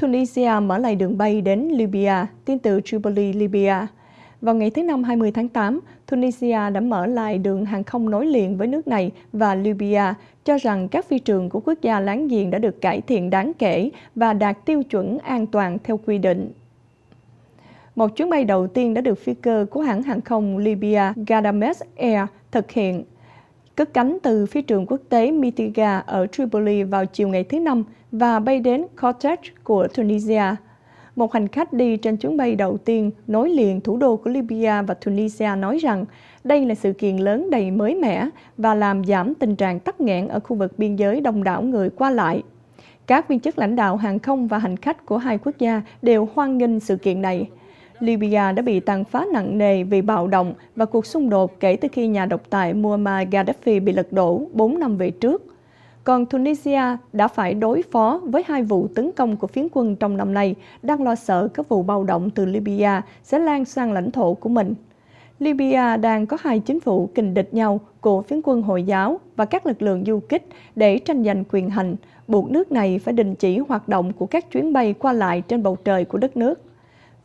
Tunisia mở lại đường bay đến Libya, tin từ Tripoli, Libya. Vào ngày thứ Năm 20 tháng 8, Tunisia đã mở lại đường hàng không nối liền với nước này và Libya, cho rằng các phi trường của quốc gia láng giềng đã được cải thiện đáng kể và đạt tiêu chuẩn an toàn theo quy định. Một chuyến bay đầu tiên đã được phi cơ của hãng hàng không Libya Gadames Air thực hiện cất cánh từ phi trường quốc tế Mitiga ở Tripoli vào chiều ngày thứ Năm và bay đến Carthage của Tunisia. Một hành khách đi trên chuyến bay đầu tiên nối liền thủ đô của Libya và Tunisia nói rằng đây là sự kiện lớn đầy mới mẻ và làm giảm tình trạng tắc nghẽn ở khu vực biên giới đông đảo người qua lại. Các viên chức lãnh đạo hàng không và hành khách của hai quốc gia đều hoan nghênh sự kiện này. Libya đã bị tàn phá nặng nề vì bạo động và cuộc xung đột kể từ khi nhà độc tài Muammar Gaddafi bị lật đổ 4 năm về trước. Còn Tunisia đã phải đối phó với hai vụ tấn công của phiến quân trong năm nay, đang lo sợ các vụ bạo động từ Libya sẽ lan sang lãnh thổ của mình. Libya đang có hai chính phủ kình địch nhau của phiến quân Hồi giáo và các lực lượng du kích để tranh giành quyền hành, buộc nước này phải đình chỉ hoạt động của các chuyến bay qua lại trên bầu trời của đất nước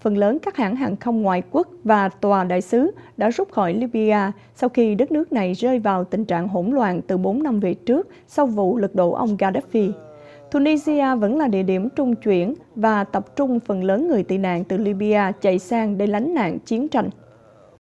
phần lớn các hãng hàng không ngoại quốc và tòa đại sứ đã rút khỏi Libya sau khi đất nước này rơi vào tình trạng hỗn loạn từ 4 năm về trước sau vụ lật đổ ông Gaddafi. Tunisia vẫn là địa điểm trung chuyển và tập trung phần lớn người tị nạn từ Libya chạy sang để lánh nạn chiến tranh.